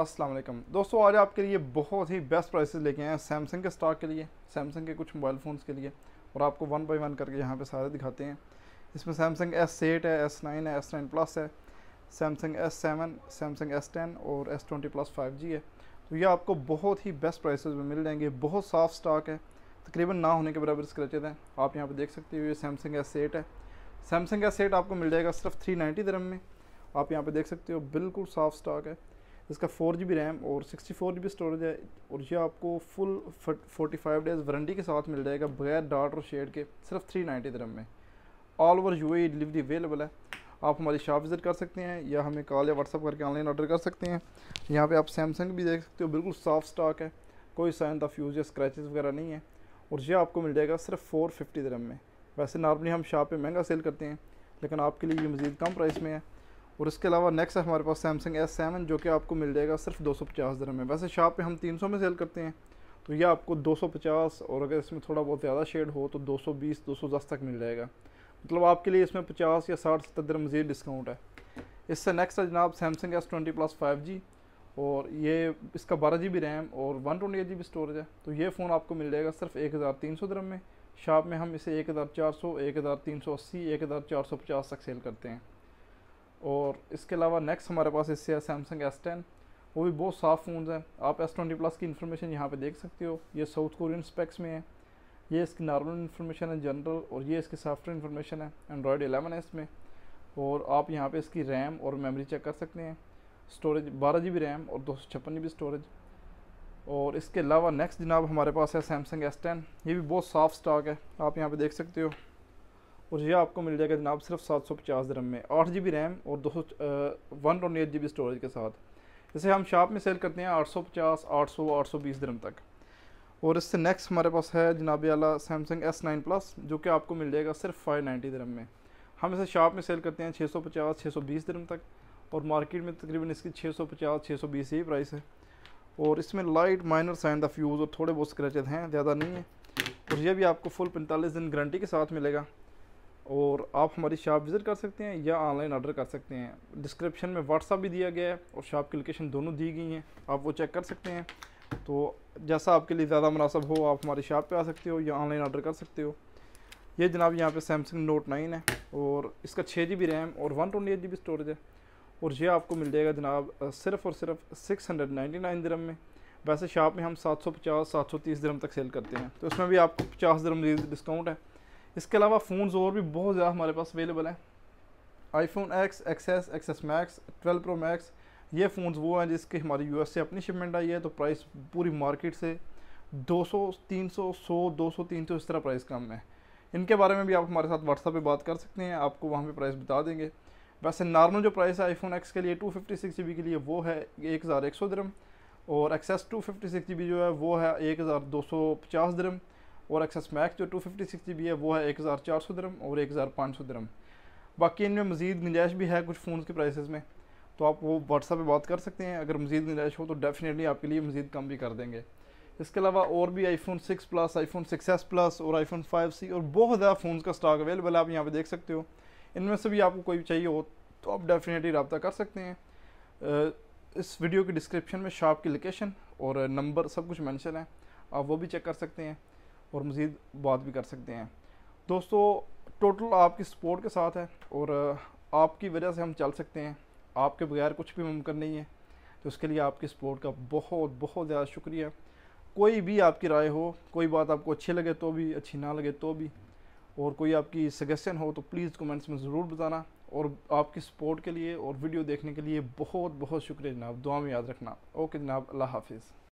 असलम दोस्तों आज आपके लिए बहुत ही बेस्ट प्राइसेस लेके आए हैं सैमसंग के स्टॉक के लिए सैमसंग के कुछ मोबाइल फ़ोन्स के लिए और आपको वन बाई वन करके यहाँ पे सारे दिखाते हैं इसमें सैमसंग एस सेट है एस नाइन है एस नाइन प्लस है Samsung S seven Samsung S ten और S twenty plus five G है तो ये आपको बहुत ही बेस्ट प्राइस में मिल जाएंगे बहुत साफ स्टॉक है तकरीबन ना होने के बराबर स्क्रैचेज हैं आप यहाँ पर देख सकते हो ये सैमसंग एस एट है सैमसंग एस आपको मिल जाएगा सिर्फ थ्री नाइन्टी दरम में आप यहाँ पर देख सकते हो बिल्कुल साफ स्टॉक है इसका फोर जी बी रैम और sixty four G B storage है और ये आपको full forty five days warranty के साथ मिल जाएगा बगैर डाट और शेड के सिर्फ थ्री नाइन्टी दरम में all over U A delivery available है आप हमारी शॉप विज़िट कर सकते हैं या हमें कॉल या व्हाट्सअप करके ऑनलाइन ऑर्डर कर सकते हैं यहाँ पर आप सैमसंग भी देख सकते हो बिल्कुल सॉफ्ट स्टॉक है कोई साइन ऑफ यूज या स्क्रैचेज़ वगैरह नहीं है और यह आपको मिल जाएगा सिर्फ फोर फिफ्टी दरम में वैसे नॉर्मली हम शॉप पर महंगा सेल करते हैं लेकिन आपके लिए ये मज़ीद कम प्राइस में है और इसके अलावा नेक्स्ट है हमारे पास सैमसंग एस सेवन जो कि आपको मिल जाएगा सिर्फ दो सौ पचास दरम में वैसे शॉप पे हम तीन सौ में सेल करते हैं तो ये आपको दो सौ पचास और अगर इसमें थोड़ा बहुत ज़्यादा शेड हो तो दो सौ बीस दो सौ दस तक मिल जाएगा मतलब आपके लिए इसमें पचास या साठ सत्तर दर मज़ीद डिस्काउंट है इससे नेक्स्ट है जनाब Samsung S twenty plus five G और ये इसका बारह जी बी रैम और one twenty eight G B storage है तो ये फ़ोन आपको मिल जाएगा सिर्फ एक हज़ार तीन सौ दरम में शॉप में हम इसे एक हज़ार चार सौ एक हज़ार तीन सौ अस्सी एक हज़ार चार सौ पचास तक सेल करते हैं और इसके अलावा नेक्स्ट हमारे पास इससे है सैमसंग एस टेन वो भी बहुत साफ़ फ़ोन हैं आप एस ट्वेंटी प्लस की इन्फॉर्मेशन यहाँ पे देख सकते हो ये साउथ कोरियन स्पेक्स में है ये इसकी नॉर्मल इन्फॉर्मेशन है जनरल और ये इसकी सॉफ्टवेयर इन्फॉर्मेशन है एंड्रॉयड एलेवन है इसमें और आप यहाँ पर इसकी रैम और मेमरी चेक कर सकते हैं स्टोरेज बारह जी रैम और दो सौ स्टोरेज और इसके अलावा नेक्स्ट जनाब हमारे पास है सैमसंग एस टेन ये भी बहुत साफ़ स्टॉक है आप यहाँ पर देख सकते हो और यह आपको मिल जाएगा जनाब सिर्फ सात सौ पचास दरम में आठ जी बी रैम और दो सौ वन और एट जी बी स्टोरेज के साथ इसे हम शॉप में सेल करते हैं आठ सौ पचास आठ सौ आठ सौ बीस दरम तक और इससे नेक्स्ट हमारे पास है जनाब आला सैमसंग एस नाइन प्लस जो कि आपको मिल जाएगा सिर्फ फाइव नाइन्टी दरम में हम इसे शॉप में सेल करते हैं छः सौ पचास छः सौ बीस दरम तक और मार्केट में तकरीबन इसकी छः सौ पचास छः सौ बीस ही प्राइस है और इसमें light minor sign the use और थोड़े बहुत स्क्रैचेज हैं ज़्यादा नहीं है और यह भी आपको फुल पैंतालीस दिन गारंटी के साथ मिलेगा और आप हमारी शॉप विज़िट कर सकते हैं या ऑनलाइन ऑर्डर कर सकते हैं डिस्क्रिप्शन में व्हाट्सअप भी दिया गया है और शॉप की लोकेशन दोनों दी गई हैं आप वो चेक कर सकते हैं तो जैसा आपके लिए ज़्यादा मुनासब हो आप हमारी शॉप पे आ सकते हो या ऑनलाइन ऑर्डर कर सकते हो ये जनाब यहाँ पे सैमसंग नोट नाइन है और इसका छः जी बी रैम और one twenty eight G B storage है और ये आपको मिल जाएगा जनाब सिर्फ़ और सिर्फ सिक्स हंड्रेड नाइन्टी नाइन दरम में वैसे शॉप में हम सात सौ पचास सात सौ तीस दरम तक सेल करते हैं तो इसमें भी आपको पचास दरम डिस्काउंट है इसके अलावा फ़ोन्स और भी बहुत ज़्यादा हमारे पास अवेलेबल हैं iPhone X XS XS Max twelve Pro Max ये फ़ोन्स वो हैं जिसके हमारी यू से अपनी शिपमेंट आई है तो प्राइस पूरी मार्केट से 200 300 100 200 300 इस तरह प्राइस कम है इनके बारे में भी आप हमारे साथ व्हाट्सअप पे बात कर सकते हैं आपको वहाँ पे प्राइस बता देंगे वैसे नॉर्मल जो प्राइस है आईफोन एक्स के लिए two fifty six G B के लिए वो है एक हज़ार एक सौ दरम और XS two fifty six G B जो है वो है एक हज़ार दो सौ पचास दरम और एक्सेस मैक्स जो two fifty six G B है वो है एक हज़ार चार सौ दरम और एक हज़ार पाँच सौ दरम बाकी इनमें मज़ीद गुंजाइश भी है कुछ फ़ोन के प्राइसेस में तो आप वो व्हाट्सअप पे बात कर सकते हैं अगर मज़ीद गुंजाइश हो तो डेफ़िनेटली आपके लिए मज़ीद कम भी कर देंगे इसके अलावा और भी iPhone six plus iPhone six S plus और आईफोन फाइव सी और बहुत ज़्यादा फ़ोन का स्टॉक अवेलेबल है आप यहाँ पर देख सकते हो इनमें से भी आपको कोई चाहिए हो तो आप डेफ़िनेटली रबता कर सकते हैं इस वीडियो के डिस्क्रिप्शन में शॉप की लोकेशन और नंबर सब कुछ मैंशन है आप वो भी चेक कर सकते हैं और मज़ीद बात भी कर सकते हैं दोस्तों टोटल आपकी सपोर्ट के साथ है और आपकी वजह से हम चल सकते हैं आपके बगैर कुछ भी मुमकिन नहीं है तो उसके लिए आपकी सपोर्ट का बहुत बहुत ज़्यादा शुक्रिया कोई भी आपकी राय हो कोई बात आपको अच्छी लगे तो भी अच्छी ना लगे तो भी और कोई आपकी सजेशन हो तो प्लीज़ कमेंट्स में ज़रूर बताना और आपकी सपोर्ट के लिए और वीडियो देखने के लिए बहुत बहुत शुक्रिया जनाब दुआ में याद रखना ओके जनाब अल्लाह हाफिज़